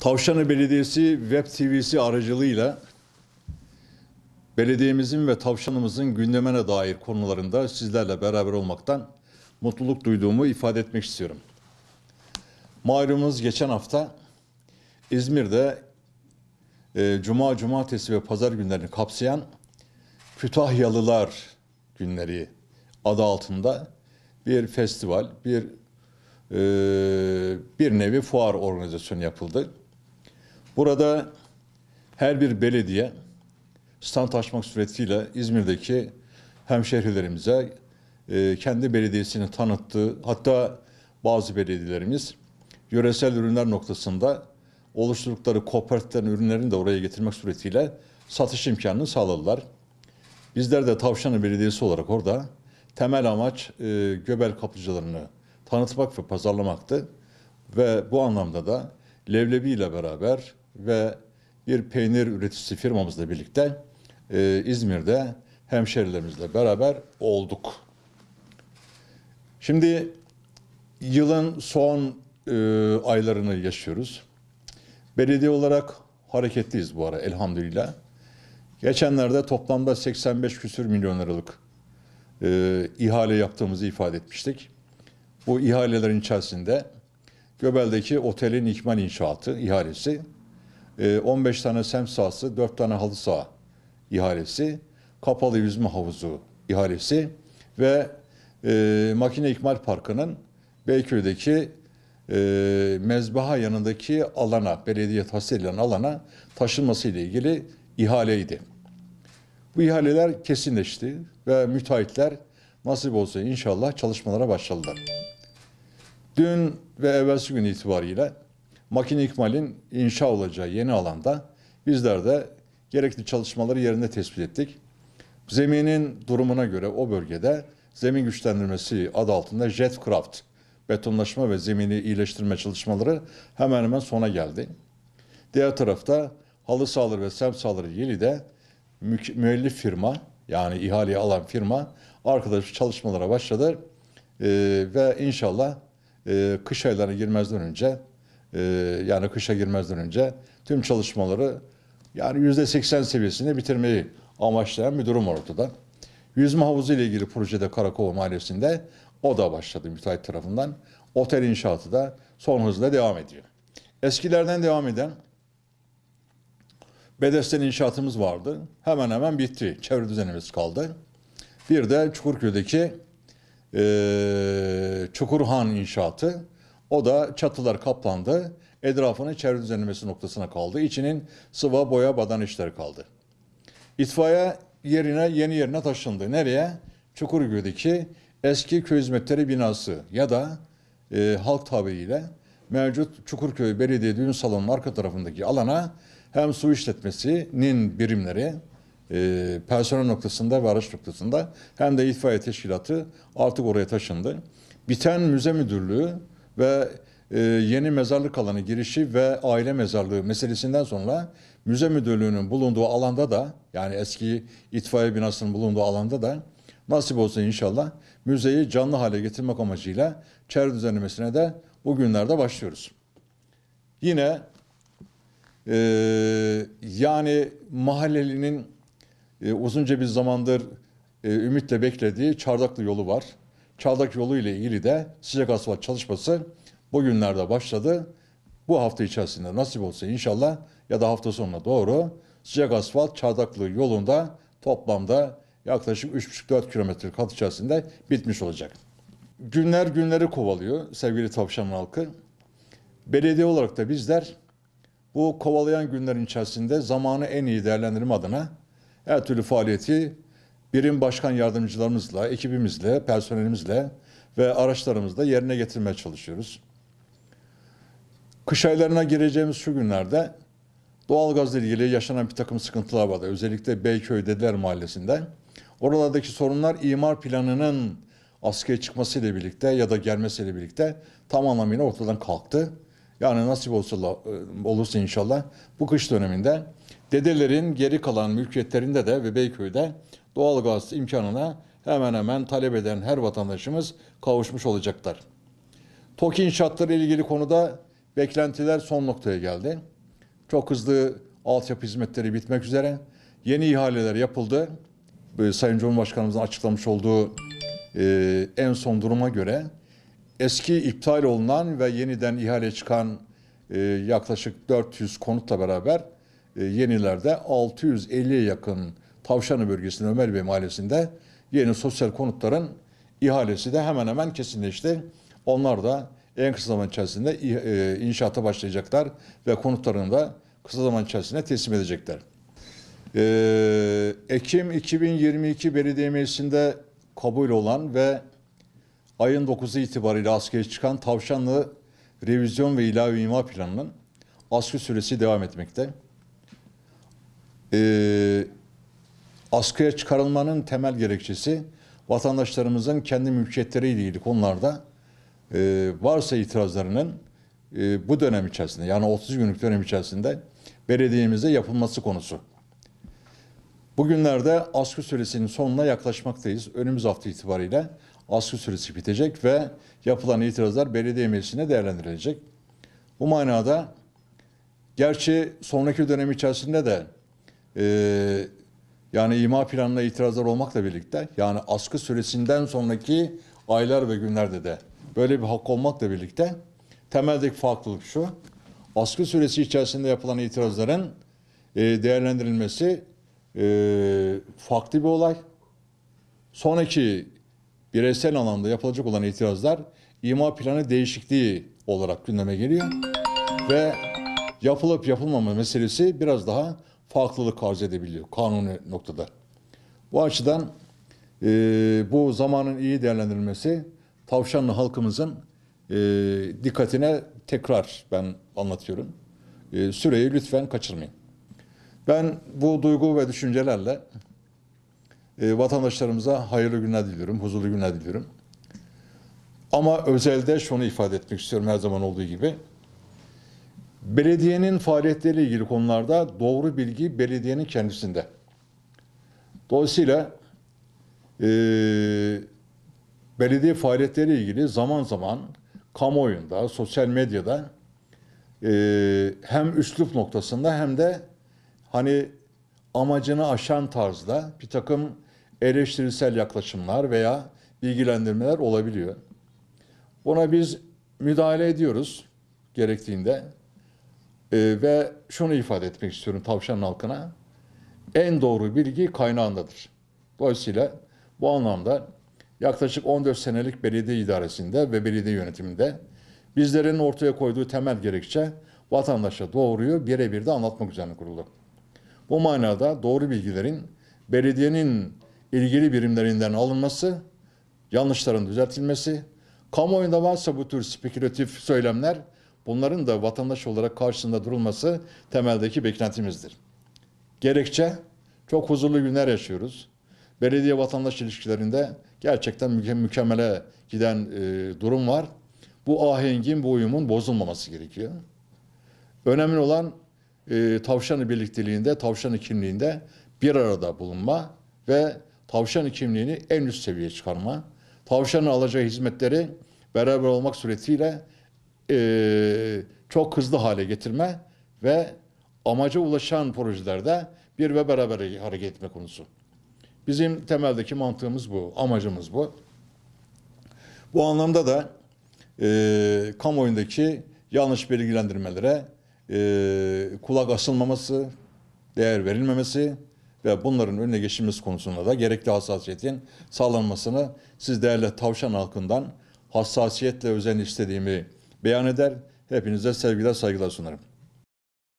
Tavşanı Belediyesi Web TV'si aracılığıyla belediyemizin ve tavşanımızın gündemine dair konularında sizlerle beraber olmaktan mutluluk duyduğumu ifade etmek istiyorum. Malumunuz geçen hafta İzmir'de e, Cuma, Cumartesi ve Pazar günlerini kapsayan Kütahyalılar günleri adı altında bir festival, bir e, bir nevi fuar organizasyonu yapıldı. Burada her bir belediye stand açmak suretiyle İzmir'deki hemşehrilerimize e, kendi belediyesini tanıttı. Hatta bazı belediyelerimiz yöresel ürünler noktasında oluşturdukları kooperatiflerin ürünlerini de oraya getirmek suretiyle satış imkanını sağladılar. Bizler de Tavşanlı Belediyesi olarak orada temel amaç e, göbel kaplıcalarını tanıtmak ve pazarlamaktı. Ve bu anlamda da Levlebi ile beraber ve bir peynir üreticisi firmamızla birlikte e, İzmir'de hemşerilerimizle beraber olduk. Şimdi yılın son e, aylarını yaşıyoruz. Belediye olarak hareketliyiz bu ara elhamdülillah. Geçenlerde toplamda 85 küsür milyon liralık e, ihale yaptığımızı ifade etmiştik. Bu ihalelerin içerisinde Göbel'deki otelin ikmal inşaatı ihalesi 15 ee, tane sem sahası, 4 tane halı saha ihalesi, kapalı yüzme havuzu ihalesi ve e, makine ikmal parkının Beyköy'deki e, mezbaha yanındaki alana, belediye tahsil edilen alana taşınması ile ilgili ihaleydi. Bu ihaleler kesinleşti ve müteahhitler nasip olsa inşallah çalışmalara başladılar. Dün ve evvelsi gün itibariyle makine ikmalin inşa olacağı yeni alanda bizler de gerekli çalışmaları yerinde tespit ettik. Zeminin durumuna göre o bölgede zemin güçlendirmesi adı altında Jetcraft betonlaşma ve zemini iyileştirme çalışmaları hemen hemen sona geldi. Diğer tarafta halı sahaları ve semt sahaları Yeli'de müellif firma yani ihaleyi alan firma arkadaş çalışmalara başladı ee, ve inşallah e, kış aylarına girmezden önce ee, yani kışa girmezden önce tüm çalışmaları yani yüzde seksen seviyesinde bitirmeyi amaçlayan bir durum ortada. Yüzme havuzu ile ilgili projede Karakova Mahallesi'nde o da başladı müteahhit tarafından. Otel inşaatı da son hızla devam ediyor. Eskilerden devam eden Bedesten inşaatımız vardı. Hemen hemen bitti. Çevre düzenimiz kaldı. Bir de Çukurköy'deki e, Çukurhan inşaatı. O da çatılar kaplandı. Etrafını çevre düzenlemesi noktasına kaldı. İçinin sıva, boya, badan işleri kaldı. İtfaiye yerine yeni yerine taşındı. Nereye? Çukurgöl'deki eski köy hizmetleri binası ya da e, halk tabiriyle mevcut Çukurköy Belediye Düğün Salonu'nun arka tarafındaki alana hem su işletmesinin birimleri e, personel noktasında ve araç noktasında hem de itfaiye teşkilatı artık oraya taşındı. Biten müze müdürlüğü ve e, yeni mezarlık alanı girişi ve aile mezarlığı meselesinden sonra müze müdürlüğünün bulunduğu alanda da yani eski itfaiye binasının bulunduğu alanda da nasip olsa inşallah müzeyi canlı hale getirmek amacıyla çevre düzenlemesine de bugünlerde başlıyoruz. Yine e, yani mahallelinin e, uzunca bir zamandır e, ümitle beklediği Çardaklı yolu var. Çağdak yolu ile ilgili de sıcak asfalt çalışması bugünlerde başladı. Bu hafta içerisinde nasip olsa inşallah ya da hafta sonuna doğru sıcak asfalt Çağdaklı yolunda toplamda yaklaşık 3,5-4 kilometre kat içerisinde bitmiş olacak. Günler günleri kovalıyor sevgili tavşan halkı. Belediye olarak da bizler bu kovalayan günlerin içerisinde zamanı en iyi değerlendirme adına her türlü faaliyeti birim başkan yardımcılarımızla, ekibimizle, personelimizle ve araçlarımızla yerine getirmeye çalışıyoruz. Kış aylarına gireceğimiz şu günlerde doğalgazla ilgili yaşanan bir takım sıkıntılar vardı. Özellikle Beyköy Dediler Mahallesi'nde. Oralardaki sorunlar imar planının askıya çıkmasıyla birlikte ya da gelmesiyle birlikte tam anlamıyla ortadan kalktı. Yani nasip olsa, e, olursa inşallah bu kış döneminde dedelerin geri kalan mülkiyetlerinde de ve Beyköy'de doğalgaz imkanına hemen hemen talep eden her vatandaşımız kavuşmuş olacaklar. TOKİ inşaatları ile ilgili konuda beklentiler son noktaya geldi. Çok hızlı altyapı hizmetleri bitmek üzere. Yeni ihaleler yapıldı. Ee, Sayın Cumhurbaşkanımızın açıklamış olduğu e, en son duruma göre eski iptal olunan ve yeniden ihale çıkan e, yaklaşık 400 konutla beraber e, yenilerde 650'ye yakın Tavşanı bölgesinde Ömer Bey mahallesinde yeni sosyal konutların ihalesi de hemen hemen kesinleşti. Onlar da en kısa zaman içerisinde e, inşaata başlayacaklar ve konutlarını da kısa zaman içerisinde teslim edecekler. E, Ekim 2022 Belediye Meclisi'nde kabul olan ve ayın 9'u itibariyle askıya çıkan Tavşanlı Revizyon ve ilave İmar Planı'nın askı süresi devam etmekte. Ee, askıya çıkarılmanın temel gerekçesi vatandaşlarımızın kendi mülkiyetleriyle ilgili konularda e, varsa itirazlarının e, bu dönem içerisinde yani 30 günlük dönem içerisinde belediyemizde yapılması konusu. Bugünlerde askı süresinin sonuna yaklaşmaktayız. Önümüz hafta itibariyle askı süresi bitecek ve yapılan itirazlar belediye meclisine değerlendirilecek. Bu manada gerçi sonraki dönem içerisinde de e, yani ima planına itirazlar olmakla birlikte yani askı süresinden sonraki aylar ve günlerde de böyle bir hak olmakla birlikte temeldeki farklılık şu. Askı süresi içerisinde yapılan itirazların e, değerlendirilmesi e, farklı bir olay. Sonraki bireysel anlamda yapılacak olan itirazlar ima planı değişikliği olarak gündeme geliyor. Ve yapılıp yapılmama meselesi biraz daha farklılık arz edebiliyor kanuni noktada. Bu açıdan e, bu zamanın iyi değerlendirilmesi tavşanlı halkımızın e, dikkatine tekrar ben anlatıyorum. E, süreyi lütfen kaçırmayın. Ben bu duygu ve düşüncelerle e, vatandaşlarımıza hayırlı günler diliyorum, huzurlu günler diliyorum. Ama özelde şunu ifade etmek istiyorum her zaman olduğu gibi. Belediyenin faaliyetleriyle ilgili konularda doğru bilgi belediyenin kendisinde. Dolayısıyla e, belediye faaliyetleriyle ilgili zaman zaman kamuoyunda, sosyal medyada e, hem üslup noktasında hem de hani amacını aşan tarzda bir takım eleştirisel yaklaşımlar veya bilgilendirmeler olabiliyor. Buna biz müdahale ediyoruz gerektiğinde. E, ve şunu ifade etmek istiyorum tavşanın halkına. En doğru bilgi kaynağındadır. Dolayısıyla bu anlamda yaklaşık 14 senelik belediye idaresinde ve belediye yönetiminde bizlerin ortaya koyduğu temel gerekçe vatandaşa doğruyu birebir de anlatmak üzerine kuruldu. Bu manada doğru bilgilerin belediyenin ilgili birimlerinden alınması, yanlışların düzeltilmesi, kamuoyunda varsa bu tür spekülatif söylemler bunların da vatandaş olarak karşısında durulması temeldeki beklentimizdir. Gerekçe çok huzurlu günler yaşıyoruz. Belediye vatandaş ilişkilerinde gerçekten mükemmele giden e, durum var. Bu ahengin, bu uyumun bozulmaması gerekiyor. Önemli olan e, tavşanı birlikteliğinde, tavşanı kimliğinde bir arada bulunma ve tavşanı kimliğini en üst seviyeye çıkarma. Tavşanın alacağı hizmetleri beraber olmak suretiyle e, çok hızlı hale getirme ve amaca ulaşan projelerde bir ve beraber hareket etme konusu. Bizim temeldeki mantığımız bu, amacımız bu. Bu anlamda da e, kamuoyundaki yanlış bilgilendirmelere e, kulak asılmaması, değer verilmemesi ve bunların önüne geçilmesi konusunda da gerekli hassasiyetin sağlanmasını siz değerli tavşan halkından hassasiyetle özen istediğimi beyan eder. Hepinize sevgiler saygılar sunarım.